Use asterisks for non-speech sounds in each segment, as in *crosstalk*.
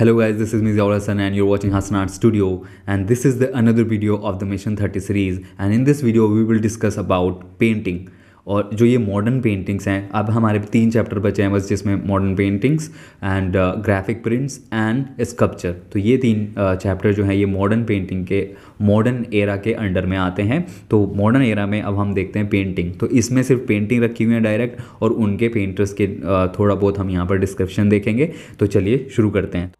Hello guys, this is Mizaur and and you're watching Hassan Art Studio and this is the another video of the Mission 30 series and in this video we will discuss about painting और जो ये modern paintings हैं अब हमारे तीन chapter बचे हैं बस जिसमें modern paintings and graphic prints and sculpture तो ये तीन चैप्टर uh, जो हैं ये मॉडर्न पेंटिंग के मॉडर्न एरा के अंडर में आते हैं तो मॉडर्न एरा में अब हम देखते हैं पेंटिंग तो इसमें सिर्फ पेंटिंग रखी हुई है डायरेक्ट और उनके पेंटर्स के uh, थोड़ा बहुत हम यहाँ पर डिस्क्रिप्शन देखेंगे तो चलिए शुरू करते हैं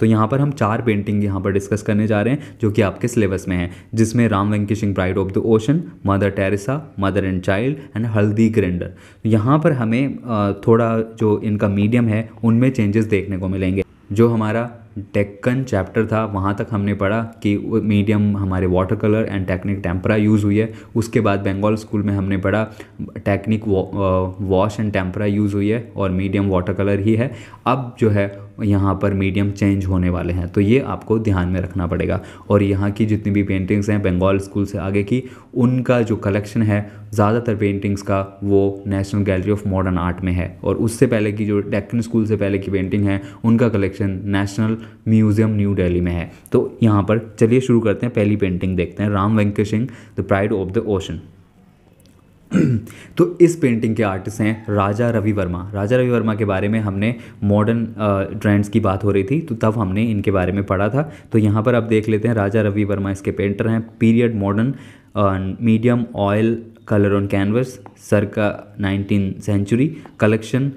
तो यहाँ पर हम चार पेंटिंग यहाँ पर डिस्कस करने जा रहे हैं जो कि आपके सिलेबस में है जिसमें Rama vanquishing pride of the ocean mother Teresa mother and child and haldi grinder यहाँ पर हमें थोड़ा जो इनका मीडियम है उनमें चेंजेस देखने को मिलेंगे जो हमारा डेक्कन चैप्टर था वहाँ तक हमने पढ़ा कि मीडियम हमारे water colour and technique tempera use हुई है उसके बाद बंगाल स्कूल में हमने पढ़ा technique wash and tempera use हुई है और मीडियम वाटर कलर ही है अब जो है यहाँ पर मीडियम चेंज होने वाले हैं तो ये आपको ध्यान में रखना पड़ेगा और यहाँ की जितनी भी पेंटिंग्स हैं बंगाल स्कूल से आगे की उनका जो कलेक्शन है ज़्यादातर पेंटिंग्स का वो National gallery of modern Art में है और उससे पहले की जो डेक्कन स्कूल से पहले की पेंटिंग है उनका collection National Museum New Delhi में है तो यहाँ पर चलिए शुरू करते हैं पहली पेंटिंग देखते हैं Rama vanquishing the pride of the ocean *clears throat* तो इस पेंटिंग के आर्टिस्ट हैं राजा रवि वर्मा राजा रवि वर्मा के बारे में हमने मॉडर्न ट्रेंड्स की बात हो रही थी तो तब हमने इनके बारे में पढ़ा था तो यहाँ पर आप देख लेते हैं राजा रवि वर्मा इसके पेंटर हैं period modern medium oil colour on canvas सर का nineteen century collection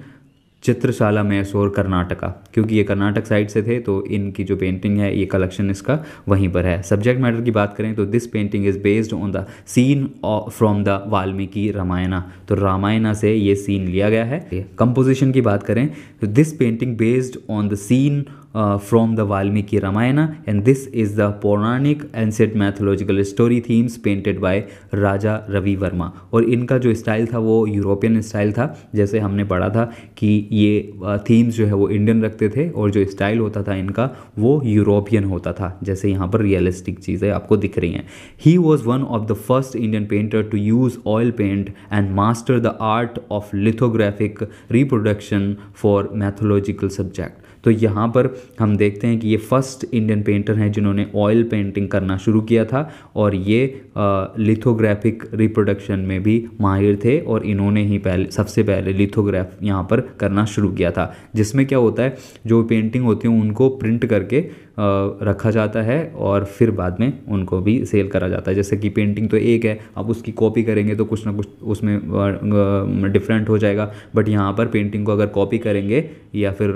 Chitrashala Mysore Karnataka क्योंकि ये कर्नाटक साइड से थे तो इनकी जो पेंटिंग है ये कलेक्शन इसका वहीं पर है सब्जेक्ट मैटर की बात करें तो this painting is based on the scene from the Valmiki Ramayana तो रामायणा से ये सीन लिया गया है कंपोजिशन की बात करें तो this painting based on the scene from the Valmiki Ramayan and this is the पौराणिक ancient mythological story themes painted by Raja Ravi Varma और इनका जो स्टाइल था वो यूरोपियन स्टाइल था जैसे हमने पढ़ा था कि ये थीम्स uh, जो है वो इंडियन रखते थे और जो स्टाइल होता था इनका वो यूरोपियन होता था जैसे यहाँ पर रियलिस्टिक चीज़ें आपको दिख रही हैं he was one of the first Indian painter to use oil paint and master the art of lithographic reproduction for mythological subject तो यहाँ पर हम देखते हैं कि ये फर्स्ट इंडियन पेंटर हैं जिन्होंने ऑयल पेंटिंग करना शुरू किया था और ये लिथोग्राफिक रिप्रोडक्शन में भी माहिर थे और इन्होंने ही पहले सबसे पहले लिथोग्राफ यहाँ पर करना शुरू किया था जिसमें क्या होता है जो पेंटिंग होती है उनको प्रिंट करके रखा जाता है और फिर बाद में उनको भी सेल करा जाता है जैसे कि पेंटिंग तो एक है आप उसकी कॉपी करेंगे तो कुछ ना कुछ उसमें डिफरेंट हो जाएगा बट यहाँ पर पेंटिंग को अगर कॉपी करेंगे या फिर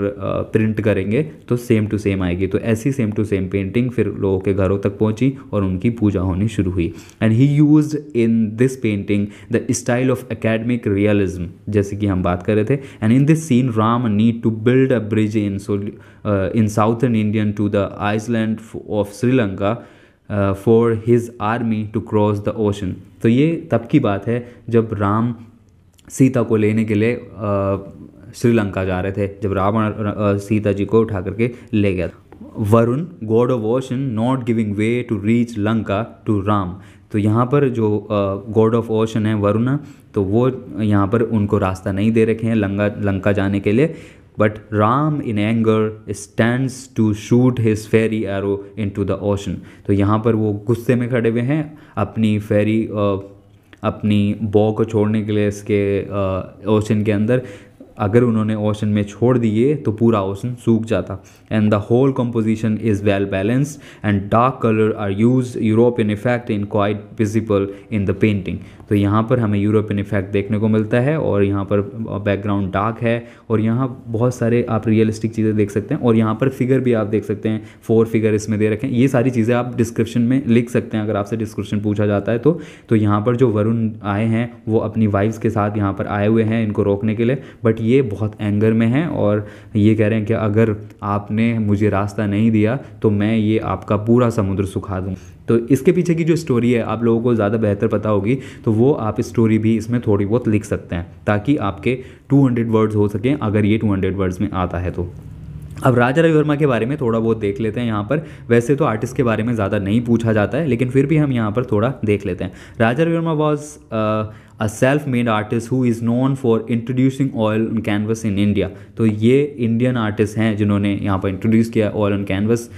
प्रिंट करेंगे तो सेम टू सेम आएगी तो ऐसी सेम टू सेम पेंटिंग फिर लोगों के घरों तक पहुँची और उनकी पूजा होनी शुरू हुई and he use in this painting the style of academic realism जैसे कि हम बात कर रहे थे and in this scene Ram need to build a bridge in Uh, in southern india to the island of Sri Lanka for his army to cross the ocean तो ये तब की बात है जब राम सीता को लेने के लिए श्रीलंका uh, जा रहे थे जब रावण uh, सीता जी को उठा करके ले गया Varun god of ocean not giving way to reach Lanka to Ram तो यहाँ पर जो गॉड ऑफ ओशन है वरुण तो वो यहाँ पर उनको रास्ता नहीं दे रखे हैं लंका लंका जाने के लिए but Ram in anger stands to shoot his fiery arrow into the ocean तो यहाँ पर वो गुस्से में खड़े हुए हैं अपनी फेरी अपनी बॉ को छोड़ने के लिए इसके ओशन के अंदर अगर उन्होंने ओशन में छोड़ दिए तो पूरा ओशन सूख जाता and the whole composition is well balanced and dark colour are use European effect in quite visible in the painting तो यहाँ पर हमें यूरोपियन इफेक्ट देखने को मिलता है और यहाँ पर बैकग्राउंड डार्क है और यहाँ बहुत सारे आप रियलिस्टिक चीज़ें देख सकते हैं और यहाँ पर फिगर भी आप देख सकते हैं फोर फिगर इसमें दे रखें ये सारी चीज़ें आप डिस्क्रिप्शन में लिख सकते हैं अगर आपसे डिस्क्रिप्शन पूछा जाता है तो तो यहाँ पर जो वरुण आए हैं वो अपनी वाइफ्स के साथ यहाँ पर आए हुए हैं इनको रोकने के लिए बट ये बहुत एंगर में हैं और ये कह रहे हैं कि अगर आपने मुझे रास्ता नहीं दिया तो मैं ये आपका पूरा समुद्र सुखा दूँ तो इसके पीछे की जो स्टोरी है आप लोगों को ज़्यादा बेहतर पता होगी तो वो आप स्टोरी भी इसमें थोड़ी बहुत लिख सकते हैं ताकि आपके 200 वर्ड्स हो सकें अगर ये 200 वर्ड्स में आता है तो अब राजा रवि वर्मा के बारे में थोड़ा बहुत देख लेते हैं यहाँ पर वैसे तो आर्टिस्ट के बारे में ज़्यादा नहीं पूछा जाता है लेकिन फिर भी हम यहाँ पर थोड़ा देख लेते हैं Raja Ravi Varma was a self made artist who is known for introducing oil on canvas in India तो ये इंडियन आर्टिस्ट हैं जिन्होंने यहाँ पर इंट्रोड्यूस किया ऑयल ऑन कैनवस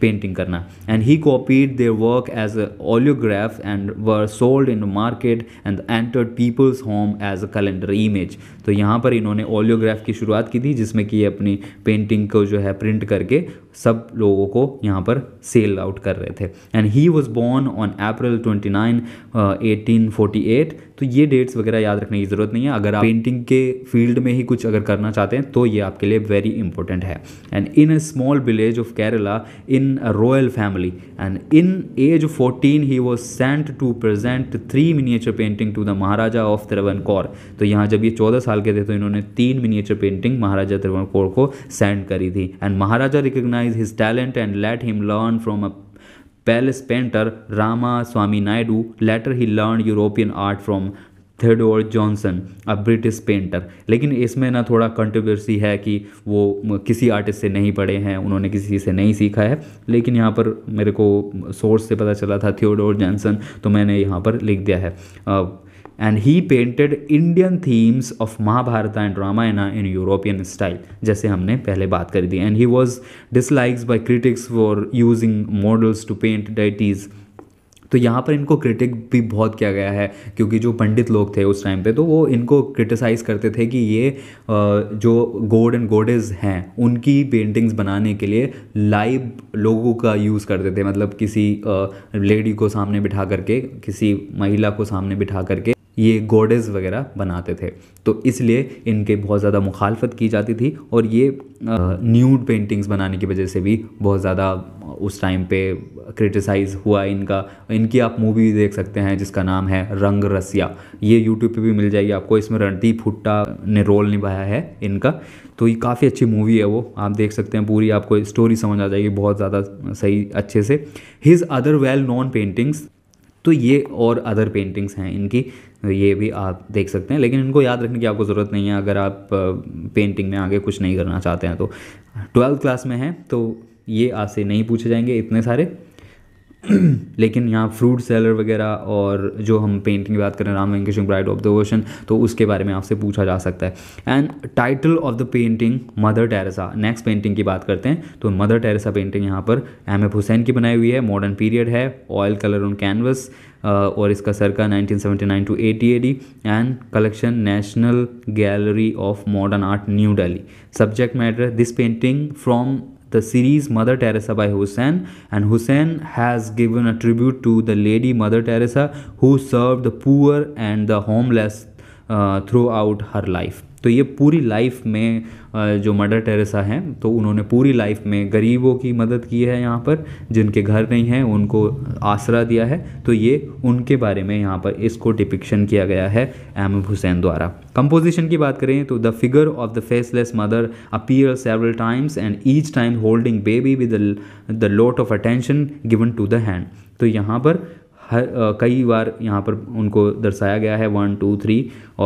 पेंटिंग करना and he copied their work as a oleograph and were sold in market and entered people's home as a calendar image तो यहाँ पर इन्होंने ऑलियोग्राफ की शुरुआत की थी जिसमें कि ये अपनी पेंटिंग को जो है प्रिंट करके सब लोगों को यहाँ पर सेल आउट कर रहे थे and he was born on April twenty nine eighteen forty eight तो ये डेट्स वगैरह याद रखने की ज़रूरत नहीं है अगर आप पेंटिंग के फील्ड में ही कुछ अगर करना चाहते हैं तो ये आपके लिए वेरी इंपॉर्टेंट है and in a small village of Kerala in a royal family and in age fourteen he was sent to present three miniature painting to the Maharaja of Travancore तो यहाँ जब ये चौदह साल के थे तो इन्होंने तीन miniature painting Maharaja Travancore को सेंड करी थी and Maharaja recognize recognize his talent and let him learn from a palace painter Rama Swami Naidu. Later, he learned European art from Theodore Johnson a British painter लेकिन इसमें ना थोड़ा controversy है कि वो किसी आर्टिस्ट से नहीं पढ़े हैं उन्होंने किसी से नहीं सीखा है लेकिन यहाँ पर मेरे को सोर्स से पता चला था थियोडोर जॉनसन तो मैंने यहाँ पर लिख दिया है and he painted Indian themes of Mahabharat and Ramayana in European style जैसे हमने पहले बात करी थी and he was dislikes by critics for using models to paint deities तो यहाँ पर इनको क्रिटिक भी बहुत किया गया है क्योंकि जो पंडित लोग थे उस टाइम पे तो वो इनको क्रिटिसाइज़ करते थे कि ये जो गोड एंड गोडेज हैं उनकी पेंटिंग्स बनाने के लिए लाइव लोगों का यूज़ करते थे मतलब किसी लेडी को सामने बिठा करके किसी महिला को सामने बिठा करके ये गोडेज़ वगैरह बनाते थे तो इसलिए इनके बहुत ज़्यादा मुखालफत की जाती थी और ये न्यूड पेंटिंग्स बनाने की वजह से भी बहुत ज़्यादा उस टाइम पे क्रिटिसाइज़ हुआ इनका इनकी आप मूवी देख सकते हैं जिसका नाम है रंग रसिया ये यूट्यूब पे भी मिल जाएगी आपको इसमें रणदीप हुट्टा ने रोल निभाया है इनका तो ये काफ़ी अच्छी मूवी है वो आप देख सकते हैं पूरी आपको स्टोरी समझ आ जाएगी बहुत ज़्यादा सही अच्छे से his other well known paintings तो ये और अदर पेंटिंग्स हैं इनकी तो ये भी आप देख सकते हैं लेकिन इनको याद रखने की आपको ज़रूरत नहीं है अगर आप पेंटिंग में आगे कुछ नहीं करना चाहते हैं तो ट्वेल्थ क्लास में हैं तो ये आपसे नहीं पूछे जाएंगे इतने सारे *clears throat* लेकिन यहाँ फ्रूट सेलर वगैरह और जो हम पेंटिंग की बात करें Ram vanquish pride of the ocean तो उसके बारे में आपसे पूछा जा सकता है and title of the painting Mother Teresa next painting की बात करते हैं तो मदर टेरेसा पेंटिंग यहाँ पर एम एफ हुसैन की बनाई हुई है मॉडर्न पीरियड है ऑयल कलर ऑन कैनवस और इसका सर का 1979 to eighty AD and collection national gallery of modern art new Delhi subject matter this painting from the series Mother Teresa by Hussein and Hussein has given a tribute to the lady Mother Teresa who served the poor and the homeless uh, throughout her life तो ये पूरी life में जो mother Teresa हैं तो उन्होंने पूरी life में गरीबों की मदद की है यहाँ पर जिनके घर नहीं हैं उनको आसरा दिया है तो ये उनके बारे में यहाँ पर इसको डिपिक्शन किया गया है एम हुसैन द्वारा कंपोजिशन की बात करें तो the figure of the faceless mother appear several times and each time holding baby with the lot of attention given to the hand तो यहाँ पर हर आ, कई बार यहाँ पर उनको दर्शाया गया है वन टू थ्री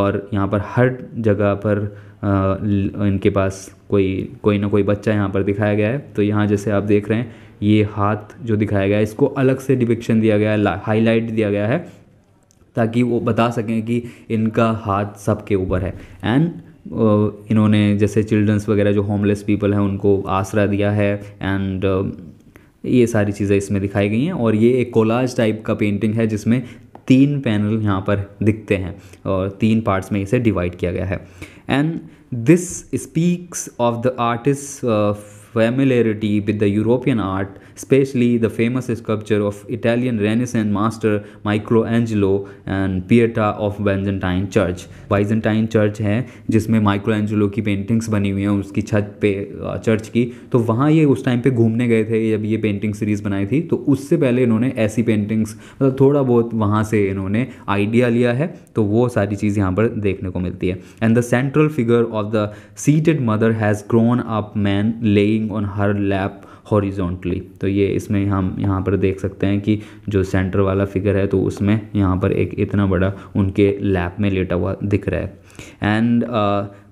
और यहाँ पर हर जगह पर इनके पास कोई कोई ना कोई बच्चा यहाँ पर दिखाया गया है तो यहाँ जैसे आप देख रहे हैं ये हाथ जो दिखाया गया है इसको अलग से डिपिक्शन दिया गया है हाईलाइट दिया गया है ताकि वो बता सकें कि इनका हाथ सबके ऊपर है एंड इन्होंने जैसे चिल्ड्रंस वगैरह जो होमलेस पीपल हैं उनको आसरा दिया है एंड ये सारी चीज़ें इसमें दिखाई गई हैं और ये एक कोलाज टाइप का पेंटिंग है जिसमें तीन पैनल यहाँ पर दिखते हैं और तीन पार्ट्स में इसे डिवाइड किया गया है and this speaks of the artist's uh, familiarity with the European art especially the famous sculpture of Italian Renaissance master Michelangelo and Pieta of Byzantine Church. Byzantine Church है जिसमें Michelangelo की paintings बनी हुई हैं उसकी छत पे चर्च की तो वहाँ ये उस टाइम पे घूमने गए थे जब ये पेंटिंग सीरीज़ बनाई थी तो उससे पहले इन्होंने ऐसी पेंटिंग्स मतलब थोड़ा बहुत वहाँ से इन्होंने आइडिया लिया है तो वो सारी चीज़ यहाँ पर देखने को मिलती है and the central figure of the seated mother has grown up man laying on her lap horizontally तो ये इसमें हम यहाँ पर देख सकते हैं कि जो सेंटर वाला फिगर है तो उसमें यहाँ पर एक इतना बड़ा उनके लैप में लेटा हुआ दिख रहा है and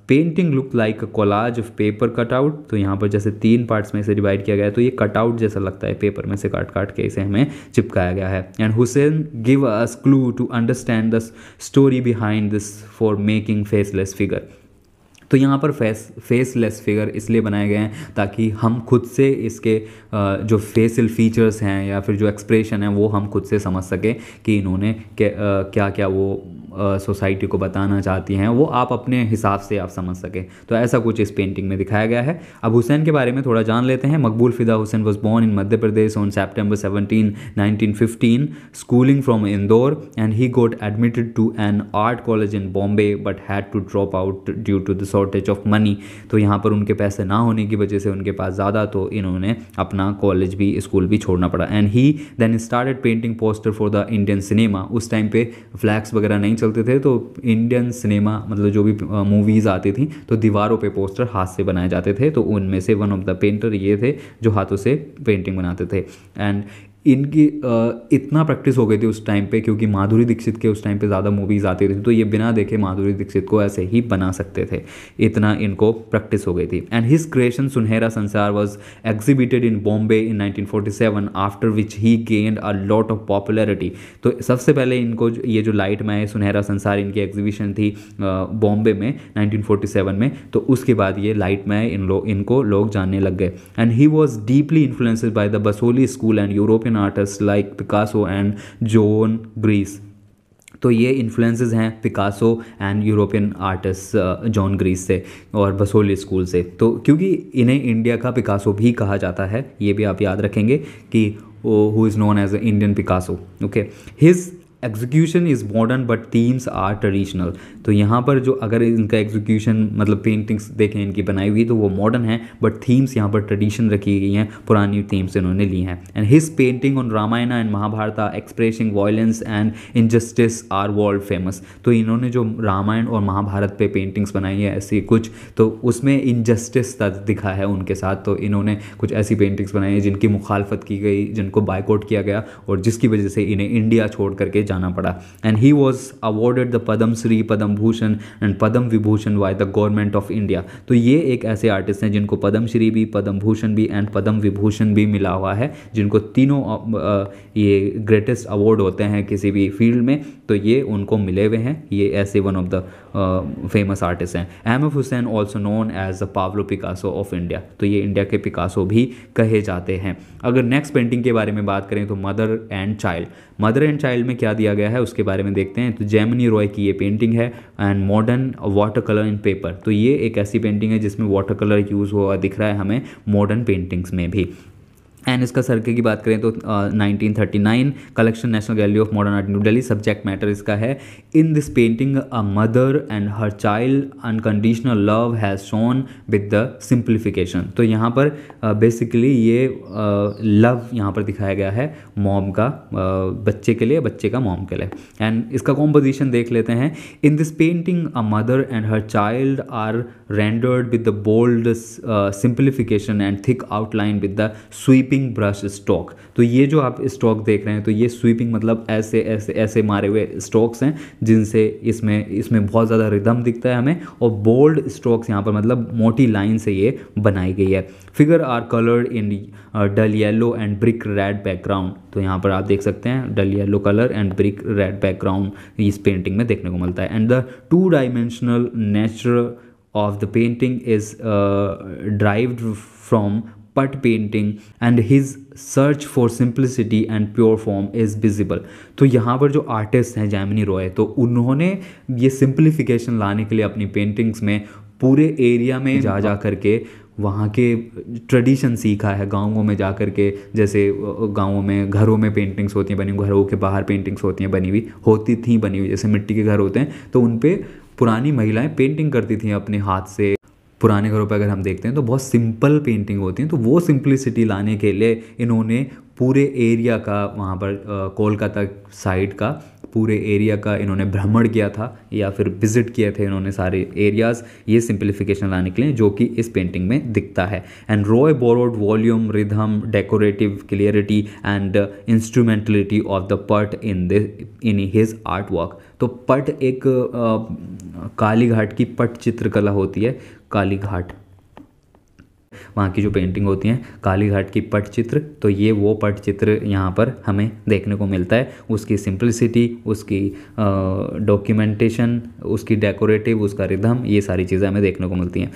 painting look like a collage of paper cutout तो यहाँ पर जैसे तीन पार्ट्स में इसे डिवाइड किया गया है तो ये कटआउट जैसा लगता है पेपर में से काट काट के इसे हमें चिपकाया गया है and Husain give us clue to understand the story behind this for making faceless figure तो यहाँ पर फेस फेसलेस फिगर इसलिए बनाए गए हैं ताकि हम खुद से इसके जो फेसियल फीचर्स हैं या फिर जो एक्सप्रेशन है वो हम खुद से समझ सकें कि इन्होंने क्या क्या वो सोसाइटी को बताना चाहती हैं वो आप अपने हिसाब से आप समझ सकें तो ऐसा कुछ इस पेंटिंग में दिखाया गया है अब हुसैन के बारे में थोड़ा जान लेते हैं Maqbool Fida Husain was born in Madhya Pradesh on September seventeen nineteen fifteen schooling from Indore and he got admitted to an art college in Bombay but had to drop out due to the shortage of money तो यहाँ पर उनके पैसे ना होने की वजह से उनके पास ज़्यादा तो इन्होंने अपना कॉलेज भी स्कूल भी छोड़ना पड़ा and he then started painting poster for the Indian cinema उस टाइम पे फ्लैग्स वगैरह नहीं चलते थे तो इंडियन सिनेमा मतलब जो भी मूवीज़ आती थी तो दीवारों पे पोस्टर हाथ से बनाए जाते थे तो उनमें से वन ऑफ द पेंटर ये थे जो हाथों से पेंटिंग बनाते थे एंड इनकी इतना प्रैक्टिस हो गई थी उस टाइम पे क्योंकि माधुरी दीक्षित के उस टाइम पे ज़्यादा मूवीज़ आती थी तो ये बिना देखे माधुरी दीक्षित को ऐसे ही बना सकते थे इतना इनको प्रैक्टिस हो गई थी and his creation Sunehra Sansar was exhibited in Bombay in 1947 after which he gained a lot of popularity तो सबसे पहले इनको ये जो लाइट में सुनहरा संसार इनकी एग्जीबिशन थी बॉम्बे में नाइनटीन में तो उसके बाद ये लाइट में इन लोग इनको लोग जानने लग गए and he was deeply influenced by the Basohli school and European artist like Picasso and Juan Gris तो ये इन्फ्लुएंसेस हैं Picasso and European artist Juan Gris से और बसोली स्कूल से तो क्योंकि इन्हें इंडिया का पिकासो भी कहा जाता है ये भी आप याद रखेंगे कि who is known as the Indian Picasso. Okay, execution is modern but themes are traditional तो यहाँ पर जो अगर इनका एग्जीक्यूशन मतलब पेंटिंग्स देखें इनकी बनाई हुई तो वो मॉडर्न है बट थीम्स यहाँ पर ट्रेडिशन रखी गई हैं पुरानी थीम्स इन्होंने ली हैं and his painting on Ramayana and Mahabharata expressing violence and injustice are world famous तो इन्होंने जो रामायण और महाभारत पे पेंटिंग्स बनाई है ऐसी कुछ तो उसमें इनजस्टिस दिखा है उनके साथ तो इन्होंने कुछ ऐसी पेंटिंग्स बनाई हैं जिनकी मुखालफत की गई जिनको बाइकआउट किया गया और जिसकी वजह से इन्हें इंडिया छोड़ करके जाना पड़ा and he was awarded the Padma Shri Padma Bhushan and Padma Vibhushan by the government of India तो ये एक ऐसे आर्टिस्ट हैं जिनको पद्मश्री श्री भी पद्म भूषण भी एंड पद्म विभूषण भी मिला हुआ है जिनको तीनों ये ग्रेटेस्ट अवार्ड होते हैं किसी भी फील्ड में तो ये उनको मिले हुए हैं ये ऐसे one of the famous artist हैं M F Husain also known as the Pablo Picasso of India तो ये इंडिया के पिकासो भी कहे जाते हैं अगर नेक्स्ट पेंटिंग के बारे में बात करें तो mother and child mother and child में क्या दिया गया है उसके बारे में देखते हैं तो जैमनी रॉय की ये पेंटिंग है and modern water colour in paper तो ये एक ऐसी पेंटिंग है जिसमें वाटर कलर यूज़ हुआ दिख रहा है हमें मॉडर्न पेंटिंग्स में भी एंड इसका सर्कल की बात करें तो nineteen thirty nine collection national gallery of modern art new Delhi subject matter इसका है in this painting a mother and her child unconditional love has shown with the simplification तो यहाँ पर बेसिकली uh, ये लव uh, यहाँ पर दिखाया गया है मॉम का uh, बच्चे के लिए बच्चे का मॉम के लिए एंड इसका कॉम्पोजिशन देख लेते हैं in this painting a mother and her child are rendered with the bold simplification and thick outline with the sweep sweeping brush stroke तो ये जो आप स्टॉक देख रहे हैं तो ये स्वीपिंग मतलब ऐसे ऐसे ऐसे मारे हुए स्टॉक्स हैं जिनसे इसमें इसमें बहुत ज़्यादा रिदम दिखता है हमें और बोल्ड स्टॉक्स यहाँ पर मतलब मोटी लाइन से ये बनाई गई है figure are coloured in dull yellow and brick red background तो यहाँ पर आप देख सकते हैं dull yellow colour and brick red background इस पेंटिंग में देखने को मिलता है and the two dimensional nature of the painting is derived from pat painting and his search for simplicity and pure form is visible तो यहाँ पर जो आर्टिस्ट हैं जैमिनी रॉय तो उन्होंने ये सिंप्लीफिकेशन लाने के लिए अपनी पेंटिंग्स में पूरे एरिया में हाँ। जा जा करके वहाँ के ट्रेडिशन सीखा है गाँवों में जा कर के जैसे गाँवों में घरों में पेंटिंग्स होती हैं बनी हुई घरों के बाहर पेंटिंग्स होती हैं बनी हुई होती थी बनी हुई जैसे मिट्टी के घर होते हैं तो उन पर पुरानी महिलाएं पेंटिंग करती थी अपने हाथ से पुराने घरों पर अगर हम देखते हैं तो बहुत सिंपल पेंटिंग होती हैं तो वो सिंपलिसिटी लाने के लिए इन्होंने पूरे एरिया का वहाँ पर कोलकाता साइड का पूरे एरिया का इन्होंने भ्रमण किया था या फिर विजिट किए थे इन्होंने सारे एरियाज़ ये सिंप्लीफिकेशन लाने के लिए जो कि इस पेंटिंग में दिखता है and Roy borrowed volume rhythm decorative clarity and instrumentality of the pat in the in his art work तो पट एक काली घाट की पट चित्रकला होती है काली घाट वहाँ की जो पेंटिंग होती हैं कालीघाट की पटचित्र तो ये वो पटचित्र यहाँ पर हमें देखने को मिलता है उसकी सिंपलिसिटी उसकी डॉक्यूमेंटेशन उसकी डेकोरेटिव उसका रिधम ये सारी चीज़ें हमें देखने को मिलती हैं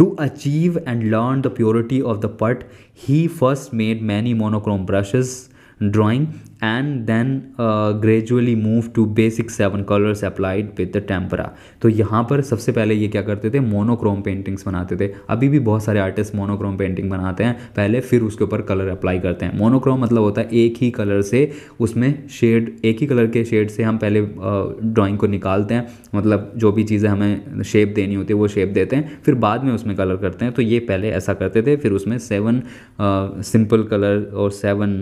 To achieve and learn the purity of the pot, he first made many monochrome brushes, drawing and then gradually move to basic seven colours applied with the tempera तो यहाँ पर सबसे पहले ये क्या करते थे मोनोक्रोम पेंटिंग्स बनाते थे अभी भी बहुत सारे आर्टिस्ट मोनोक्रोम पेंटिंग बनाते हैं पहले फिर उसके ऊपर कलर अप्लाई करते हैं मोनोक्रोम मतलब होता है एक ही कलर से उसमें शेड एक ही कलर के शेड से हम पहले ड्राइंग uh, को निकालते हैं मतलब जो भी चीज़ें हमें शेप देनी होती है वो शेप देते हैं फिर बाद में उसमें कलर करते हैं तो ये पहले ऐसा करते थे फिर उसमें सेवन सिंपल कलर और सेवन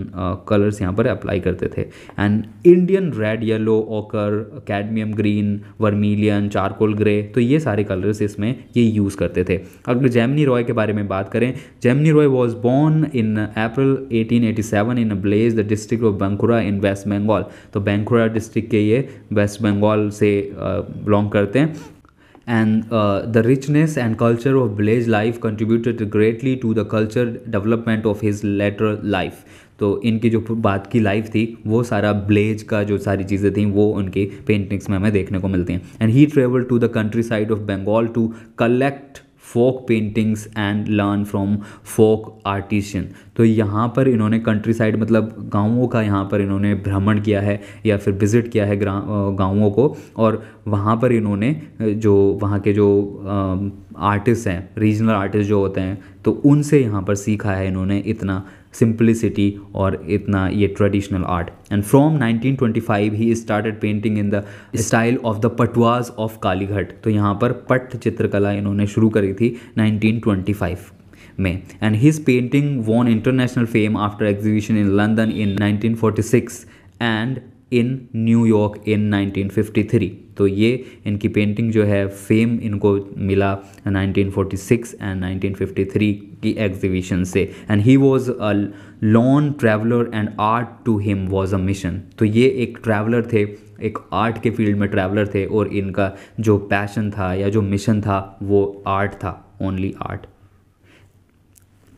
कलर्स uh, यहाँ पर अप्लाई करते करते थे and Indian red yellow ochre cadmium green vermilion charcoal grey तो ये सारे कलर्स इसमें ये यूज़ करते थे अगर जैमनी रॉय के बारे में बात करें Jamini Roy was born in April 1887 in ब्लेज the district of Bankura in West Bengal तो बंकुरा डिस्ट्रिक्ट के ये वेस्ट बंगाल से बिलोंग uh, करते हैं and uh, the richness and culture of Blaise life contributed greatly to the culture development of his later life. तो इनकी जो बात की लाइफ थी वो सारा ब्लेज का जो सारी चीज़ें थी वो उनकी पेंटिंग्स में हमें देखने को मिलती हैं and he travel to the country side of Bengal to collect folk paintings and learn from folk artisan तो यहाँ पर इन्होंने कंट्री साइड मतलब गाँवों का यहाँ पर इन्होंने भ्रमण किया है या फिर विज़िट किया है गाँवों को और वहाँ पर इन्होंने जो वहाँ के जो आर्टिस्ट हैं रीजनल आर्टिस्ट जो होते हैं तो उनसे यहाँ पर सीखा है इन्होंने इतना simplicity or itna ye traditional art and from 1925 he started painting in the style of the patwas of Kalighat तो यहाँ पर पट चित्रकला इन्होंने शुरू करी थी 1925 में and his painting von international fame after exhibition in London in 1946 and in New York इन 1953 तो ये इनकी पेंटिंग जो है फेम इनको मिला 1946 एंड 1953 की एग्जीबिशन से and he was a lone traveller and art to him was a mission तो ये एक ट्रैवलर थे एक आर्ट के फील्ड में ट्रैवलर थे और इनका जो पैशन था या जो मिशन था वो आर्ट था ओनली आर्ट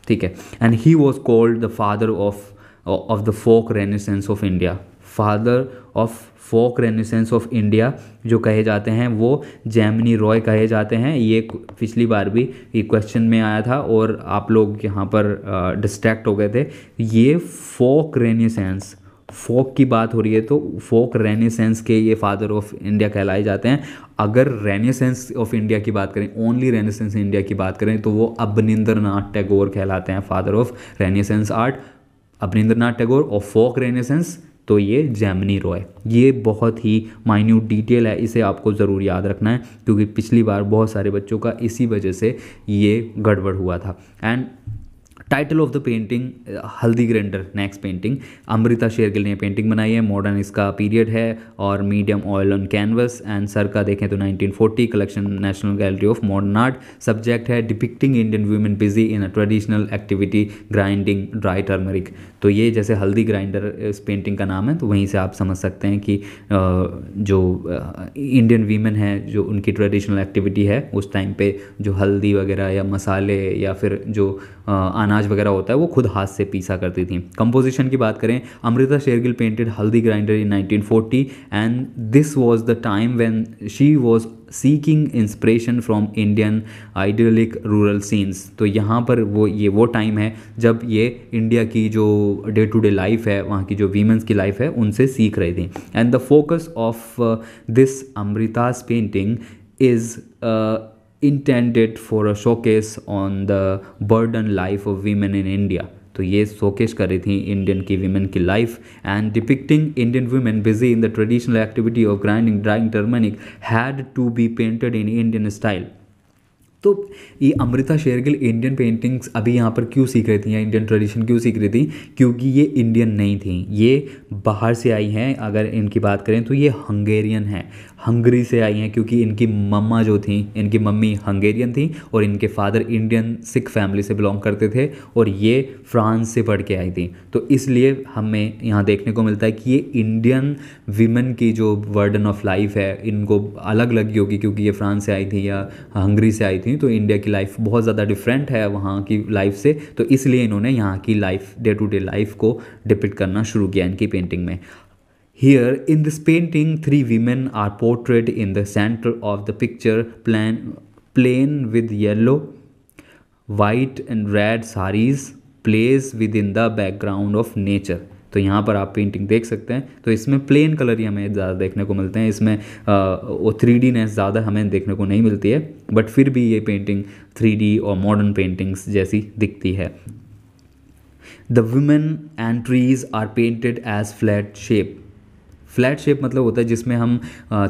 ठीक है and he was called the father of of the folk renaissance of India father of folk renaissance of India जो कहे जाते हैं वो जैमनी रॉय कहे जाते हैं ये पिछली बार भी ये क्वेश्चन में आया था और आप लोग यहाँ पर डिस्ट्रैक्ट हो गए थे ये फोक रेनिसेंस फोक की बात हो रही है तो फोक रेनिसेंस के ये फादर ऑफ इंडिया कहलाए जाते हैं अगर रेनिसेंस ऑफ इंडिया की बात करें ओनली रेनिसेंस इंडिया की बात करें तो वो अबनिंद्र नाथ टैगोर कहलाते हैं father of renaissance art Abanindranath Tagore और फोक रेनिसेंस तो ये जैमनी रॉय ये बहुत ही माइन्यूट डिटेल है इसे आपको ज़रूर याद रखना है क्योंकि पिछली बार बहुत सारे बच्चों का इसी वजह से ये गड़बड़ हुआ था and title of the painting Haldi grinder next painting Amrita Shergil ने पेंटिंग बनाई है मॉडर्न इसका पीरियड है और medium oil on canvas and सर का देखें तो 1940 collection national gallery of modern art subject है depicting Indian women busy in a traditional activity grinding dry turmeric तो ये जैसे हल्दी ग्राइंडर इस पेंटिंग का नाम है तो वहीं से आप समझ सकते हैं कि जो इंडियन वीमेन है जो उनकी ट्रेडिशनल एक्टिविटी है उस टाइम पे जो हल्दी वगैरह या मसाले या फिर जो अनाज वगैरह होता है वो खुद हाथ से पीसा करती थी कंपोजिशन की बात करें Amrita Shergil painted Haldi grinder in 1940 and this was the time when she was seeking inspiration from Indian idyllic rural scenes तो यहाँ पर वो ये वो टाइम है जब ये इंडिया की जो डे टू डे लाइफ है वहाँ की जो वीमेंस की लाइफ है उनसे सीख रही थी and the focus of this Amrita's painting is intended for a showcase on the burden life of women in India. तो ये शोकेश कर रही थी इंडियन की वीमेन की life and depicting Indian women busy in the traditional activity of grinding drying turmeric had to be painted in Indian style तो ये Amrita Shergill Indian paintings अभी यहाँ पर क्यों सीख रही थी या इंडियन ट्रेडिशन क्यों सीख रही थी क्योंकि ये इंडियन नहीं थी ये बाहर से आई हैं अगर इनकी बात करें तो ये हंगेरियन हैं हंगरी से आई हैं क्योंकि इनकी मम्मा जो थी इनकी मम्मी हंगेरियन थी और इनके फादर इंडियन सिख फैमिली से बिलोंग करते थे और ये फ्रांस से पढ़ के आई थी तो इसलिए हमें यहाँ देखने को मिलता है कि ये इंडियन वीमेन की जो वर्डन ऑफ लाइफ है इनको अलग लगी होगी क्योंकि ये फ्रांस से आई थी या हंगरी से आई थी नहीं तो इंडिया की लाइफ बहुत ज़्यादा डिफरेंट है वहाँ की लाइफ से तो इसलिए इन्होंने यहाँ की life day to day life को डिपिक्ट करना शुरू किया इनकी पेंटिंग में here in this painting three women are portrait in the centre of the picture plan plane with yellow white and red saris place with in the background of nature तो यहाँ पर आप पेंटिंग देख सकते हैं तो इसमें प्लेन कलर ही हमें ज़्यादा देखने को मिलते हैं इसमें वो थ्री नेस ज़्यादा हमें देखने को नहीं मिलती है बट फिर भी ये पेंटिंग थ्री और मॉडर्न पेंटिंग्स जैसी दिखती है the women and trees are painted as flat shape flat shape मतलब होता है जिसमें हम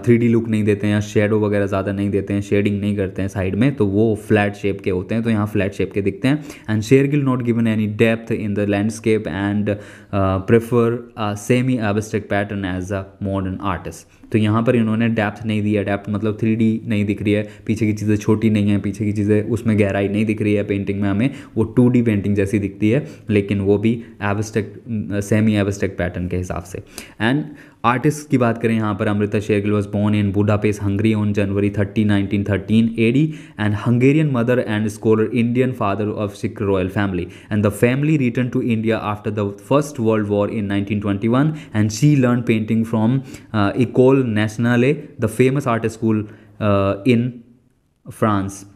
थ्री लुक नहीं देते हैं या शेडो वगैरह ज़्यादा नहीं देते हैं शेडिंग नहीं करते हैं साइड में तो वो फ्लैट शेप के होते हैं तो यहाँ फ्लैट शेप के दिखते हैं and Shergil not given any depth in the landscape and prefer semi abstract pattern as a modern artist तो यहाँ पर इन्होंने डेप्थ नहीं दिया है डेप्थ मतलब थ्री नहीं दिख रही है पीछे की चीज़ें छोटी नहीं है पीछे की चीज़ें उसमें गहराई नहीं दिख रही है पेंटिंग में हमें वो टू पेंटिंग जैसी दिखती है लेकिन वो भी एवस्टेक सेमी एवस्टेक पैटर्न के हिसाब से एंड आर्टिस्ट की बात करें यहाँ पर Amrita Shergil was born in पेस Hungary on January thirty thirteen a AD and Hungarian mother and scholar Indian father of Sikh royal family and the family return to India after the first world war in nineteen twenty one and she learn painting from Ecole Nationale, the famous art school uh, in France.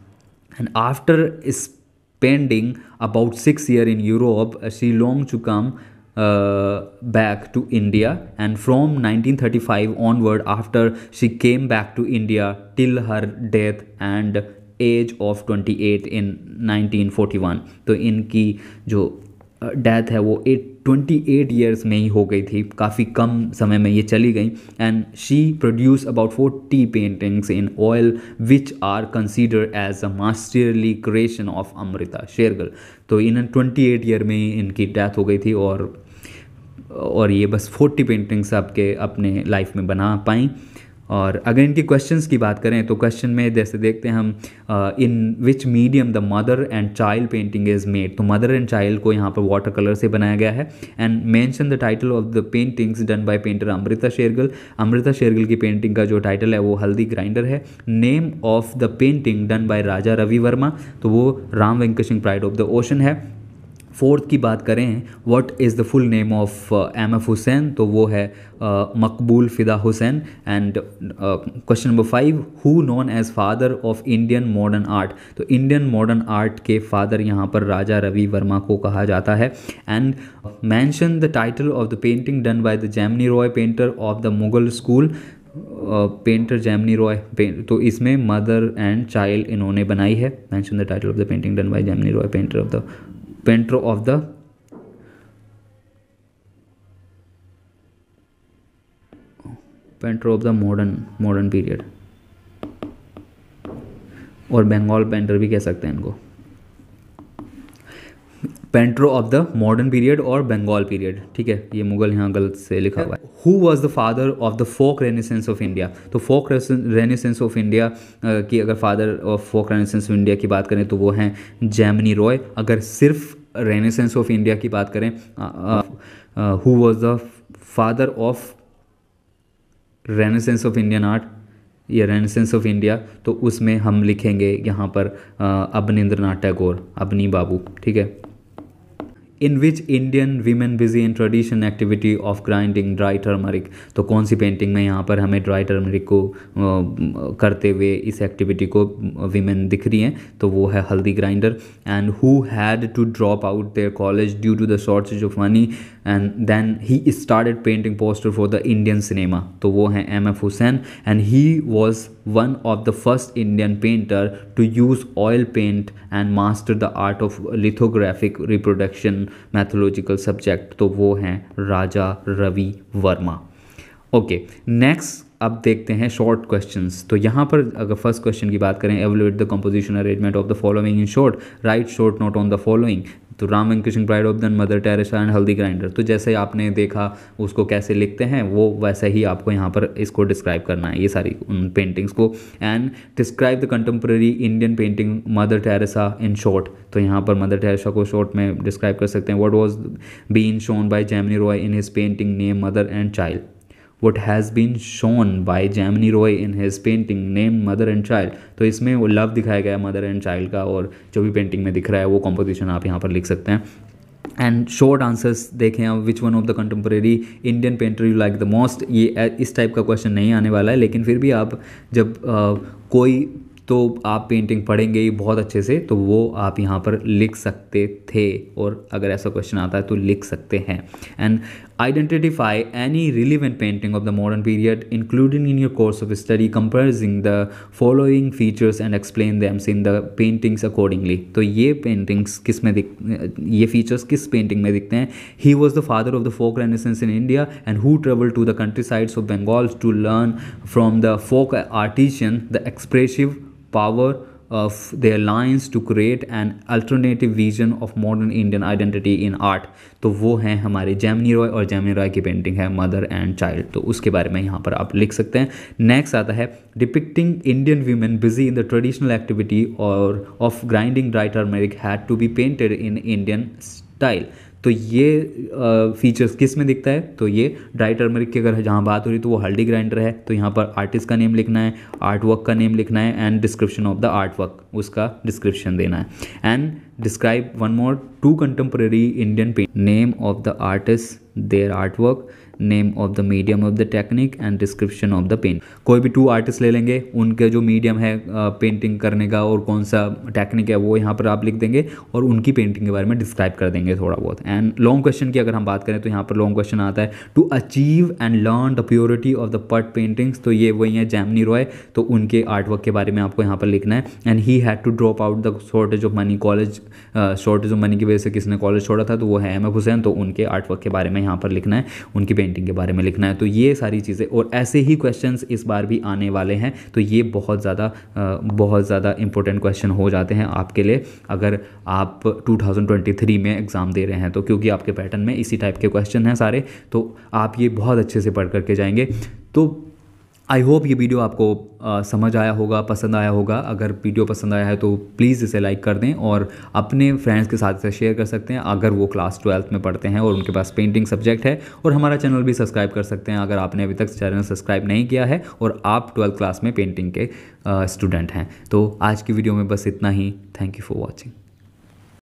And after spending about six years in Europe, she longed to come uh, back to India. And from 1935 onward, after she came back to India till her death and age of 28 in 1941 So, in ki jo death है वो eight twenty eight years में ही हो गई थी काफ़ी कम समय में ये चली गई and she produce about forty paintings in oil which are consider as a masterly creation of Amrita Shergil तो इन ट्वेंटी एट ईयर में ही इनकी डेथ हो गई थी और और ये बस फोर्टी पेंटिंग्स आपके अपने लाइफ में बना पाई और अगर इनकी क्वेश्चंस की बात करें तो क्वेश्चन में जैसे देखते हैं हम in which medium the mother and child painting is made तो मदर एंड चाइल्ड को यहाँ पर वाटर कलर से बनाया गया है and mention the title of the paintings done by painter Amrita Shergil Amrita Shergil की पेंटिंग का जो टाइटल है वो हल्दी ग्राइंडर है name of the painting done by Raja Ravi Varma तो वो Ram vanquishing pride of the ocean है फोर्थ की बात करें what is the full name of M F Husain तो वो है uh, Maqbool Fida Husain and question number five who known as father of Indian modern art तो इंडियन मॉडर्न आर्ट के father यहाँ पर राजा रवि वर्मा को कहा जाता है and mention the title of the painting done by the Jamini Roy painter of the Mughal school painter Jamini Roy तो इसमें मदर एंड चाइल्ड इन्होंने बनाई है mention the title of the painting done by Jamini Roy painter of the painter of the painter of the modern modern period और Bengal painter भी कह सकते हैं इनको painter of the modern period और बंगाल पीरियड ठीक है ये मुगल यहाँ गलत से लिखा हुआ है who was the father of the folk renaissance of India तो फोक रेनिसेंस ऑफ इंडिया की अगर father of folk renaissance of India की बात करें तो वो हैं जैमनी रॉय अगर सिर्फ रेनिसेंस ऑफ इंडिया की बात करें who was the father of renaissance of Indian art या रेनेसेंस ऑफ इंडिया तो उसमें हम लिखेंगे यहाँ पर अबनिंद्र नाथ टैगोर अबनी बाबू ठीक है in which Indian women busy in tradition activity of grinding dry turmeric तो कौन सी पेंटिंग में यहाँ पर हमें ड्राई टर्मरिक को करते हुए इस एक्टिविटी को वीमेन दिख रही हैं तो वो है Haldi grinder and who had to drop out their college due to the shortage of money and then he started painting poster for the Indian cinema तो वो हैं M F Husain and he was one of the first Indian painter to use oil paint and master the art of lithographic reproduction mythological subject तो वो हैं Raja Ravi Varma okay next अब देखते हैं short questions तो यहाँ पर अगर फर्स्ट क्वेश्चन की बात करें evaluate the composition arrangement of the following in short write short note on the following तो Ram and Krishna bride of done Mother Teresa and Haldi grinder तो जैसे आपने देखा उसको कैसे लिखते हैं वो वैसे ही आपको यहाँ पर इसको डिस्क्राइब करना है ये सारी उन पेंटिंग्स को and describe the contemporary Indian painting Mother Teresa in short तो यहाँ पर मदर टेरेसा को शॉर्ट में डिस्क्राइब कर सकते हैं what was been shown by Jamini Roy in his painting name mother and child what has been shown by Jamini Roy in his painting name mother and child तो इसमें वो लव दिखाया गया मदर एंड चाइल्ड का और जो भी पेंटिंग में दिख रहा है वो कॉम्पोजिशन आप यहाँ पर लिख सकते हैं एंड शॉर्ट आंसर्स देखें आप which one of the contemporary Indian painter you like the most ये इस टाइप का क्वेश्चन नहीं आने वाला है लेकिन फिर भी आप जब आ, कोई तो आप पेंटिंग पढ़ेंगे ही बहुत अच्छे से तो वो आप यहाँ पर लिख सकते थे और अगर ऐसा क्वेश्चन आता है तो लिख सकते हैं and identify any relevant painting of the modern period including in your course of study comprising the following features and explain them in the paintings accordingly so ye paintings kis ye features kis painting mein dikhte hain he was the father of the folk renaissance in india and who traveled to the countryside of bengal to learn from the folk artisan the expressive power of their lines to create an alternative vision of modern Indian identity in art तो वो हैं हमारे Gemini Roy और Gemini Roy की painting है mother and child तो उसके बारे में यहाँ पर आप लिख सकते हैं नेक्स्ट आता है depicting Indian women busy in the traditional activity और ऑफ ग्राइंडिंग राइट turmeric had to be painted in Indian style तो ये फीचर्स किस में दिखता है तो ये ड्राई टर्मरिक की अगर जहाँ बात हो रही तो वो हल्दी ग्राइंडर है तो यहाँ पर आर्टिस्ट का नेम लिखना है आर्ट वर्क का नेम लिखना है and description of the art work उसका डिस्क्रिप्शन देना है and describe one more two contemporary Indian paint name of the artist their art work name of the medium of the technique and description of the paint कोई भी to artist ले लेंगे उनके जो medium है painting करने का और कौन सा टेक्निक है वो यहाँ पर आप लिख देंगे और उनकी पेंटिंग के बारे में डिस्क्राइब कर देंगे थोड़ा बहुत एंड लॉन्ग क्वेश्चन की अगर हम बात करें तो यहाँ पर लॉन्ग क्वेश्चन आता है to achieve and learn the purity of the pat paintings तो ये वही है जैमनी रॉय तो उनके आर्टवर्क के बारे में आपको यहाँ पर लिखना है and he had to drop out the shortage of money college shortage of money की वजह से किसने कॉलेज छोड़ा था तो वो है एम एफ हुसैन तो उनके आर्टवर्क के बारे में यहाँ पर लिखना है उनकी पेंटिंग पेंटिंग के बारे में लिखना है तो ये सारी चीज़ें और ऐसे ही क्वेश्चन इस बार भी आने वाले हैं तो ये बहुत ज़्यादा बहुत ज़्यादा इंपॉर्टेंट क्वेश्चन हो जाते हैं आपके लिए अगर आप 2023 में एग्ज़ाम दे रहे हैं तो क्योंकि आपके पैटर्न में इसी टाइप के क्वेश्चन हैं सारे तो आप ये बहुत अच्छे से पढ़ करके जाएंगे तो आई होप ये वीडियो आपको आ, समझ आया होगा पसंद आया होगा अगर वीडियो पसंद आया है तो प्लीज़ इसे लाइक कर दें और अपने फ्रेंड्स के साथ इसे शेयर कर सकते हैं अगर वो क्लास ट्वेल्थ में पढ़ते हैं और उनके पास पेंटिंग सब्जेक्ट है और हमारा चैनल भी सब्सक्राइब कर सकते हैं अगर आपने अभी तक चैनल सब्सक्राइब नहीं किया है और आप ट्वेल्थ क्लास में पेंटिंग के स्टूडेंट हैं तो आज की वीडियो में बस इतना ही थैंक यू फॉर वॉचिंग